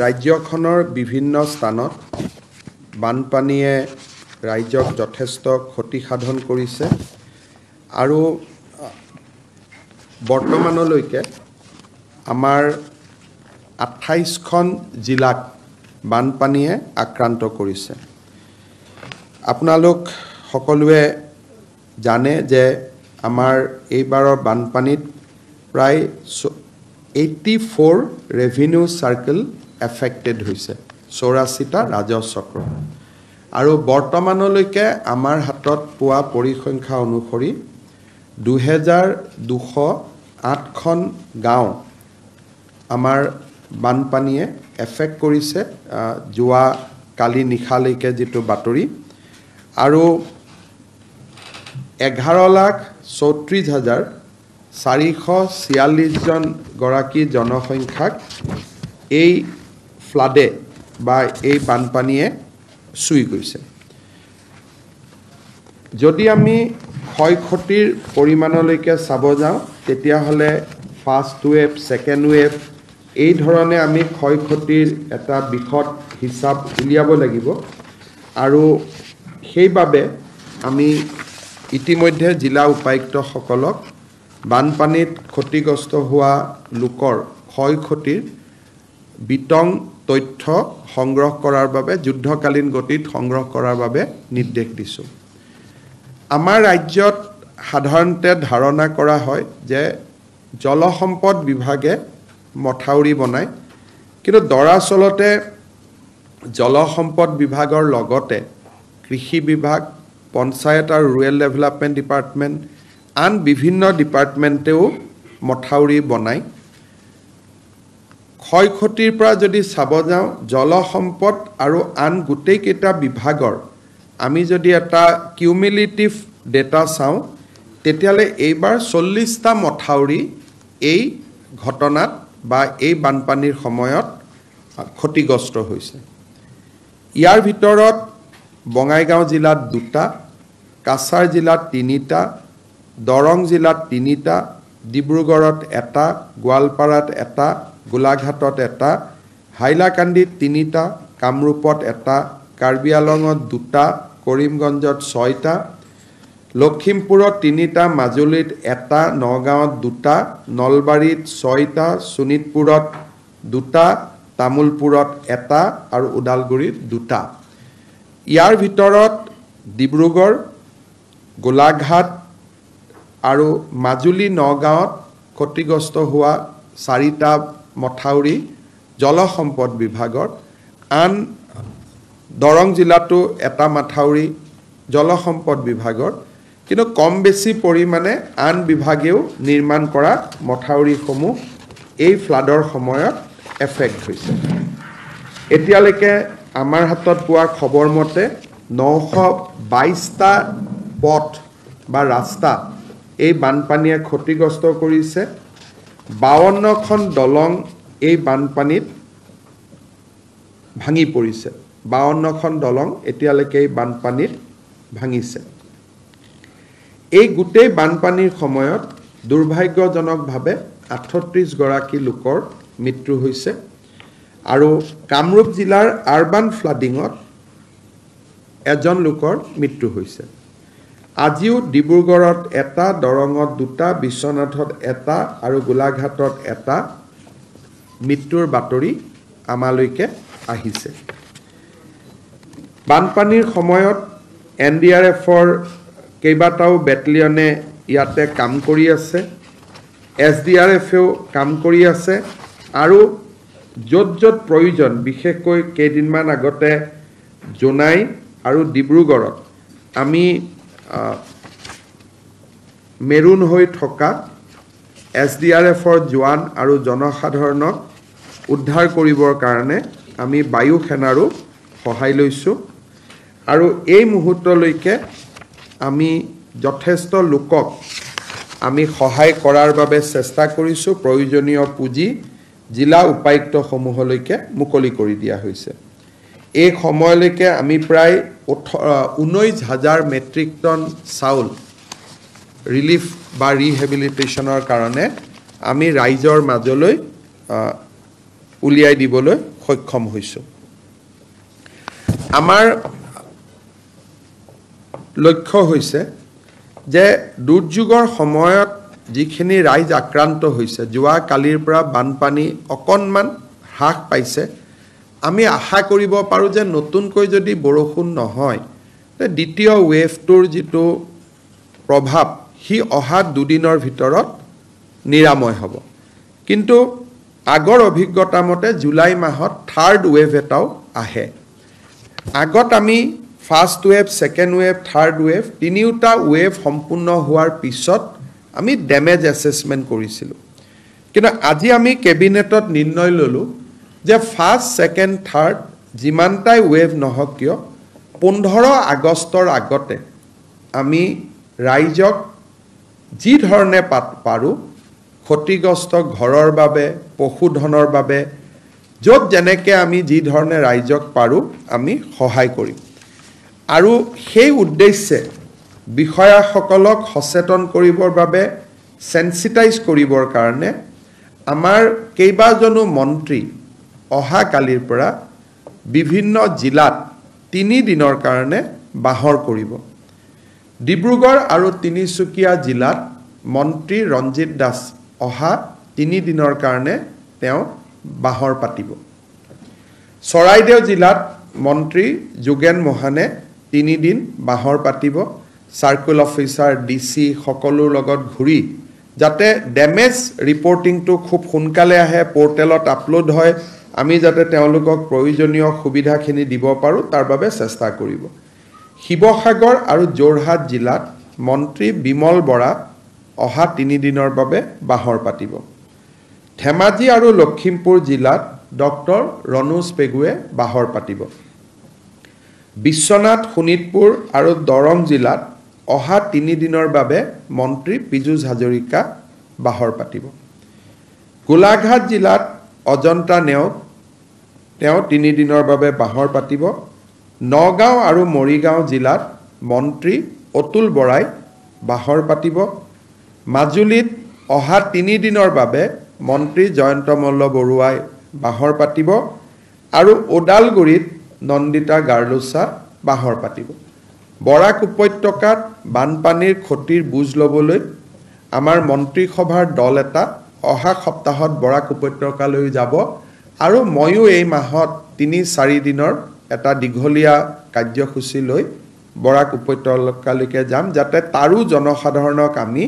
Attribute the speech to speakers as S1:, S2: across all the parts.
S1: ৰাজ্যখনৰ বিভিন্ন স্থানত বানপানীয়ে ৰাইজক যথেষ্ট ক্ষতিসাধন কৰিছে আৰু বৰ্তমানলৈকে আমাৰ আঠাইছখন জিলাত বানপানীয়ে আক্ৰান্ত কৰিছে আপোনালোক সকলোৱে জানে যে আমাৰ এইবাৰৰ বানপানীত প্ৰায় eighty four revenue circle affected হৈছে চৌৰাশীটা ৰাজচক্ৰ আৰু বৰ্তমানলৈকে আমাৰ হাতত পোৱা পৰিসংখ্যা অনুসৰি দুহেজাৰ দুশ আঠখন গাঁও আমাৰ বানপানীয়ে এফেক্ট কৰিছে যোৱা কালি নিশালৈকে যিটো বাতৰি আৰু এঘাৰ লাখ চৌত্ৰিছ হাজাৰ চাৰিশ ছিয়াল্লিছজন গৰাকী জনসংখ্যাক এই ফ্লাডে বা এই বানপানীয়ে চুই গৈছে যদি আমি ক্ষয় ক্ষতিৰ পৰিমাণলৈকে চাব যাওঁ তেতিয়াহ'লে ফাৰ্ষ্ট ৱেভ ছেকেণ্ড ৱেভ এই ধৰণে আমি ক্ষয় ক্ষতিৰ এটা বিশদ হিচাপ উলিয়াব লাগিব আৰু সেইবাবে আমি ইতিমধ্যে জিলা উপায়ুক্তসকলক বানপানীত ক্ষতিগ্ৰস্ত হোৱা লোকৰ ক্ষয় ক্ষতিৰ বিতং তথ্য সংগ্ৰহ কৰাৰ বাবে যুদ্ধকালীন গতিত সংগ্ৰহ কৰাৰ বাবে নিৰ্দেশ দিছোঁ আমাৰ ৰাজ্যত সাধাৰণতে ধাৰণা কৰা হয় যে জলসম্পদ বিভাগে মথাউৰি বনায় কিন্তু দৰাচলতে জলসম্পদ বিভাগৰ লগতে কৃষি বিভাগ পঞ্চায়ত আৰু ৰুৰেল ডেভেলপমেণ্ট ডিপাৰ্টমেণ্ট আন বিভিন্ন ডিপাৰ্টমেণ্টেও মথাউৰি বনায় ক্ষয় ক্ষতিৰ পৰা যদি চাব যাওঁ জল সম্পদ আৰু আন গোটেইকেইটা বিভাগৰ আমি যদি এটা কিউমিলেটিভ ডেটা চাওঁ তেতিয়াহ'লে এইবাৰ চল্লিছটা মথাউৰি এই ঘটনাত বা এই বানপানীৰ সময়ত ক্ষতিগ্ৰস্ত হৈছে ইয়াৰ ভিতৰত বঙাইগাঁও জিলাত দুটা কাছাৰ জিলাত তিনিটা দৰং জিলাত তিনিটা ডিব্ৰুগড়ত এটা গোৱালপাৰাত এটা গোলাঘাটত এটা হাইলাকান্দি তিনিটা কামৰূপত এটা কাৰ্বি আলঙত দুটা কৰিমগঞ্জত ছয়টা লখিমপুৰত তিনিটা মাজুলীত এটা নগাঁৱত দুটা নলবাৰীত ছয়টা শোণিতপুৰত দুটা তামোলপুৰত এটা আৰু ওদালগুৰিত দুটা ইয়াৰ ভিতৰত ডিব্ৰুগড় গোলাঘাট আৰু মাজুলী নগাঁৱত ক্ষতিগ্ৰস্ত হোৱা চাৰিটা মথাউৰি জলসম্পদ বিভাগৰ আন দৰং জিলাতো এটা মাথাউৰি জলসম্পদ বিভাগৰ কিন্তু কম বেছি পৰিমাণে আন বিভাগেও নিৰ্মাণ কৰা মথাউৰিসমূহ এই ফ্লাডৰ সময়ত এফেক্ট হৈছে এতিয়ালৈকে আমাৰ হাতত পোৱা খবৰ মতে নশ বাইছটা পথ বা ৰাস্তা এই বানপানীয়ে ক্ষতিগ্ৰস্ত কৰিছে বাৱন্নখন দলং এই বানপানীত ভাঙি পৰিছে বাৱন্নখন দলং এতিয়ালৈকে এই বানপানীত ভাঙিছে এই গোটেই বানপানীৰ সময়ত দুৰ্ভাগ্যজনকভাৱে আঠত্ৰিছগৰাকী লোকৰ মৃত্যু হৈছে আৰু কামৰূপ জিলাৰ আৰ্বান ফ্লাডিঙত এজন লোকৰ মৃত্যু হৈছে আজিও ডিব্ৰুগড়ত এটা দৰঙত দুটা বিশ্বনাথত এটা আৰু গোলাঘাটত এটা মৃত্যুৰ বাতৰি আমালৈকে আহিছে বানপানীৰ সময়ত এন ডি আৰ এফৰ কেইবাটাও বেটেলিয়নে ইয়াতে কাম কৰি আছে এছ ডি আৰ এফেও কাম কৰি আছে আৰু য'ত য'ত প্ৰয়োজন বিশেষকৈ কেইদিনমান আগতে জোনাই আৰু ডিব্ৰুগড়ত আমি মেৰুণ হৈ থকা এছ ডি আৰ এফৰ জোৱান আৰু জনসাধাৰণক উদ্ধাৰ কৰিবৰ কাৰণে আমি বায়ু সেনাৰো সহায় লৈছোঁ আৰু এই মুহূৰ্তলৈকে আমি যথেষ্ট লোকক আমি সহায় কৰাৰ বাবে চেষ্টা কৰিছোঁ প্ৰয়োজনীয় পুঁজি জিলা উপায়ুক্তসমূহলৈকে মুকলি কৰি দিয়া হৈছে এই সময়লৈকে আমি প্ৰায় ওঠৰ ঊনৈছ হাজাৰ মেট্ৰিক টন চাউল ৰিলিফ বা ৰিহেবিলিটেশ্যনৰ কাৰণে আমি ৰাইজৰ মাজলৈ উলিয়াই দিবলৈ সক্ষম হৈছোঁ আমাৰ লক্ষ্য হৈছে যে দুৰ্যোগৰ সময়ত যিখিনি ৰাইজ আক্ৰান্ত হৈছে যোৱাকালিৰ পৰা বানপানী অকণমান হ্ৰাস পাইছে আমি আশা কৰিব পাৰোঁ যে নতুনকৈ যদি বৰষুণ নহয় দ্বিতীয় ৱেভটোৰ যিটো প্ৰভাৱ সি অহা দুদিনৰ ভিতৰত নিৰাময় হ'ব কিন্তু আগৰ অভিজ্ঞতা মতে জুলাই মাহত থাৰ্ড ৱেভ এটাও আহে আগত আমি first wave second wave third wave তিনিওটা ৱেভ সম্পূৰ্ণ হোৱাৰ পিছত আমি ডেমেজ এছেচমেণ্ট কৰিছিলোঁ কিন্তু আজি আমি কেবিনেটত নিৰ্ণয় ল'লোঁ যে ফাৰ্ষ্ট ছেকেণ্ড থাৰ্ড যিমানটাই ৱেভ নহওক কিয় পোন্ধৰ আগষ্টৰ আগতে আমি ৰাইজক যি ধৰণে পাত পাৰোঁ ক্ষতিগ্ৰস্ত ঘৰৰ বাবে পশুধনৰ বাবে য'ত যেনেকৈ আমি যি ধৰণে ৰাইজক পাৰোঁ আমি সহায় কৰিম আৰু সেই উদ্দেশ্যে বিষয়াসকলক সচেতন কৰিবৰ বাবে চেঞ্চিটাইজ কৰিবৰ কাৰণে আমাৰ কেইবাজনো মন্ত্ৰী অহাকালিৰ পৰা বিভিন্ন জিলাত তিনিদিনৰ কাৰণে বাহৰ কৰিব ডিব্ৰুগড় আৰু তিনিচুকীয়া জিলাত মন্ত্ৰী ৰঞ্জিত দাস অহা তিনিদিনৰ কাৰণে তেওঁ বাহৰ পাতিব চৰাইদেউ জিলাত মন্ত্ৰী যোগেন মহানে তিনিদিন বাহৰ পাতিব চাৰ্কুল অফিচাৰ ডি চি সকলোৰ লগত ঘূৰি যাতে ডেমেজ ৰিপৰ্টিংটো খুব সোনকালে আহে পৰ্টেলত আপলোড হয় আমি যাতে তেওঁলোকক প্ৰয়োজনীয় সুবিধাখিনি দিব পাৰোঁ তাৰ বাবে চেষ্টা কৰিব শিৱসাগৰ আৰু যোৰহাট জিলাত মন্ত্ৰী বিমল বৰা অহা তিনিদিনৰ বাবে বাঁহৰ পাতিব ধেমাজি আৰু লখিমপুৰ জিলাত ডক্টৰ ৰণুজ পেগুৱে বাঁহৰ পাতিব বিশ্বনাথ শোণিতপুৰ আৰু দৰং জিলাত অহা তিনিদিনৰ বাবে মন্ত্ৰী পীযুষ হাজৰিকা বাঁহৰ পাতিব গোলাঘাট জিলাত অজন্তা নেওগ তেওঁ তিনিদিনৰ বাবে বাঁহৰ পাতিব নগাঁও আৰু মৰিগাঁও জিলাত মন্ত্ৰী অতুল বৰাই বাঁহৰ পাতিব মাজুলীত অহা তিনিদিনৰ বাবে মন্ত্ৰী জয়ন্ত মল্ল বৰুৱাই বাঁহৰ পাতিব আৰু ওদালগুৰিত নন্দিতা গাৰ্লোচা বাঁহৰ পাতিব বৰাক উপত্যকাত বানপানীৰ ক্ষতিৰ বুজ ল'বলৈ আমাৰ মন্ত্ৰীসভাৰ দল এটা অহা সপ্তাহত বৰাক উপত্যকালৈ যাব আৰু ময়ো এই মাহত তিনি চাৰি দিনৰ এটা দীঘলীয়া কাৰ্যসূচী লৈ বৰাক উপত্যকালৈকে যাম যাতে তাৰো জনসাধাৰণক আমি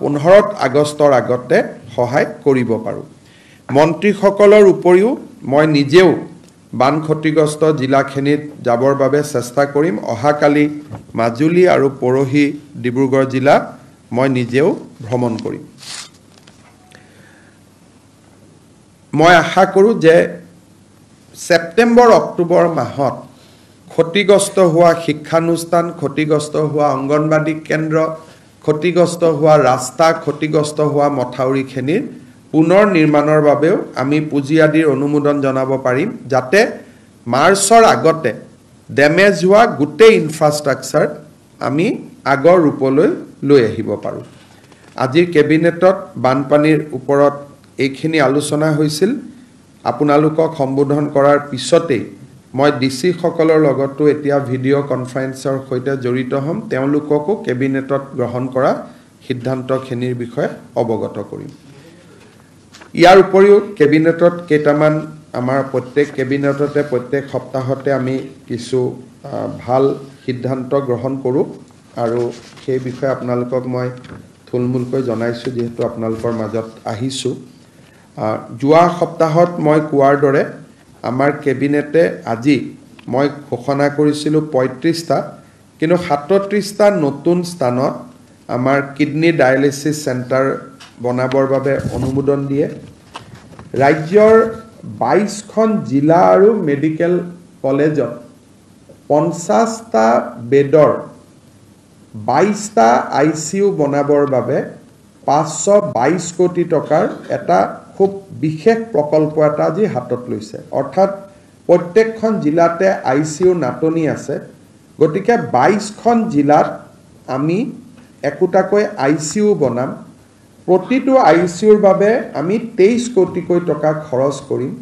S1: পোন্ধৰত আগষ্টৰ আগতে সহায় কৰিব পাৰোঁ মন্ত্ৰীসকলৰ উপৰিও মই নিজেও বান ক্ষতিগ্ৰস্ত জিলাখিনিত যাবৰ বাবে চেষ্টা কৰিম অহাকালি মাজুলী আৰু পৰহি ডিব্ৰুগড় জিলা মই নিজেও ভ্ৰমণ কৰিম মই আশা কৰোঁ যে ছেপ্টেম্বৰ অক্টোবৰ মাহত ক্ষতিগ্ৰস্ত হোৱা শিক্ষানুষ্ঠান ক্ষতিগ্ৰস্ত হোৱা অংগনবাদী কেন্দ্ৰ ক্ষতিগ্ৰস্ত হোৱা ৰাস্তা ক্ষতিগ্ৰস্ত হোৱা মথাউৰিখিনিৰ পুনৰ নিৰ্মাণৰ বাবেও আমি পুঁজি আদিৰ অনুমোদন জনাব পাৰিম যাতে মাৰ্চৰ আগতে ডেমেজ হোৱা গোটেই ইনফ্ৰাষ্ট্ৰাকচাৰ আমি আগৰ ৰূপলৈ লৈ আহিব পাৰোঁ আজিৰ কেবিনেটত বানপানীৰ ওপৰত এইখিনি আলোচনা হৈছিল আপোনালোকক সম্বোধন কৰাৰ পিছতেই মই ডি চিসকলৰ লগতো এতিয়া ভিডিঅ' কনফাৰেন্সৰ সৈতে জড়িত হ'ম তেওঁলোককো কেবিনেটত গ্ৰহণ কৰা সিদ্ধান্তখিনিৰ বিষয়ে অৱগত কৰিম ইয়াৰ উপৰিও কেবিনেটত কেইটামান আমাৰ প্ৰত্যেক কেবিনেটতে প্ৰত্যেক সপ্তাহতে আমি কিছু ভাল সিদ্ধান্ত গ্ৰহণ কৰোঁ আৰু সেই বিষয়ে আপোনালোকক মই থুলমূলকৈ জনাইছোঁ যিহেতু আপোনালোকৰ মাজত আহিছোঁ যোৱা সপ্তাহত মই কোৱাৰ দৰে আমাৰ কেবিনেটে আজি মই ঘোষণা কৰিছিলোঁ পঁয়ত্ৰিছটা কিন্তু সাতত্ৰিছটা নতুন স্থানত আমাৰ কিডনী ডায়েলিচিছ চেণ্টাৰ বনাবৰ বাবে অনুমোদন দিয়ে ৰাজ্যৰ বাইছখন জিলা আৰু মেডিকেল কলেজত পঞ্চাছটা বেডৰ বাইছটা আই চি ইউ বনাবৰ বাবে পাঁচশ বাইছ কোটি টকাৰ এটা খুব বিশেষ প্ৰকল্প এটা আজি হাতত লৈছে অৰ্থাৎ প্ৰত্যেকখন জিলাতে আই চি ইউ নাটনি আছে গতিকে বাইছখন জিলাত আমি একোটাকৈ আই চি ইউ বনাম প্ৰতিটো আই চি ইউৰ বাবে আমি তেইছ কোটিকৈ টকা খৰচ কৰিম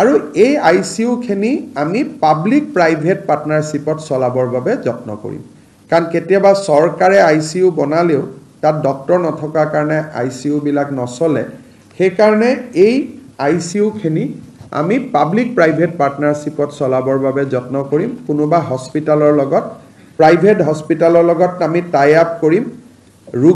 S1: আৰু এই আই চি ইউখিনি আমি পাব্লিক প্ৰাইভেট পাৰ্টনাৰশ্বিপত চলাবৰ বাবে যত্ন কৰিম কাৰণ কেতিয়াবা চৰকাৰে আই চি ইউ বনালেও তাত ডক্টৰ নথকাৰ কাৰণে আই চি ইউবিলাক নচলে সেইকাৰণে এই আই চি ইউখিনি আমি পাব্লিক প্ৰাইভেট পাৰ্টনাৰশ্বিপত চলাবৰ বাবে যত্ন কৰিম কোনোবা হস্পিটেলৰ লগত প্ৰাইভেট হস্পিটেলৰ লগত আমি টাই আপ কৰিম ৰোগ